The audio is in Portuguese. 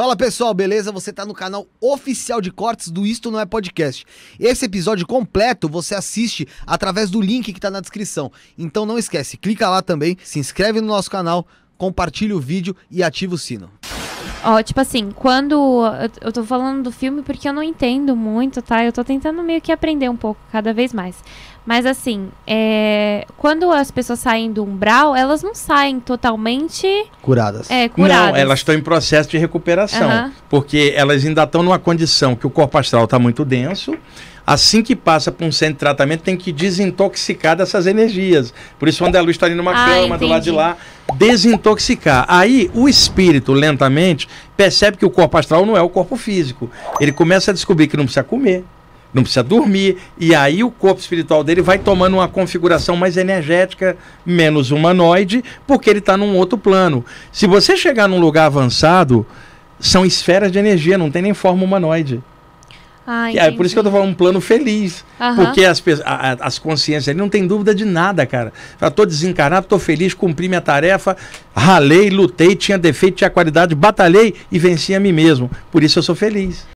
Fala pessoal, beleza? Você está no canal oficial de cortes do Isto Não É Podcast. Esse episódio completo você assiste através do link que está na descrição. Então não esquece, clica lá também, se inscreve no nosso canal, compartilha o vídeo e ativa o sino. Ó, oh, tipo assim, quando. Eu tô falando do filme porque eu não entendo muito, tá? Eu tô tentando meio que aprender um pouco cada vez mais. Mas assim, é, quando as pessoas saem do umbral, elas não saem totalmente. Curadas. É, curadas. Não, elas estão em processo de recuperação. Uhum. Porque elas ainda estão numa condição que o corpo astral está muito denso assim que passa por um centro de tratamento, tem que desintoxicar dessas energias. Por isso, o André Luiz está ali numa ah, cama entendi. do lado de lá, desintoxicar. Aí, o espírito, lentamente, percebe que o corpo astral não é o corpo físico. Ele começa a descobrir que não precisa comer, não precisa dormir, e aí o corpo espiritual dele vai tomando uma configuração mais energética, menos humanoide, porque ele está num outro plano. Se você chegar num lugar avançado, são esferas de energia, não tem nem forma humanoide. Ah, é por isso que eu tô falando um plano feliz. Uhum. Porque as, a, as consciências ali não tem dúvida de nada, cara. eu tô desencarnado, tô feliz, cumpri minha tarefa, ralei, lutei, tinha defeito, tinha qualidade, batalhei e venci a mim mesmo. Por isso eu sou feliz.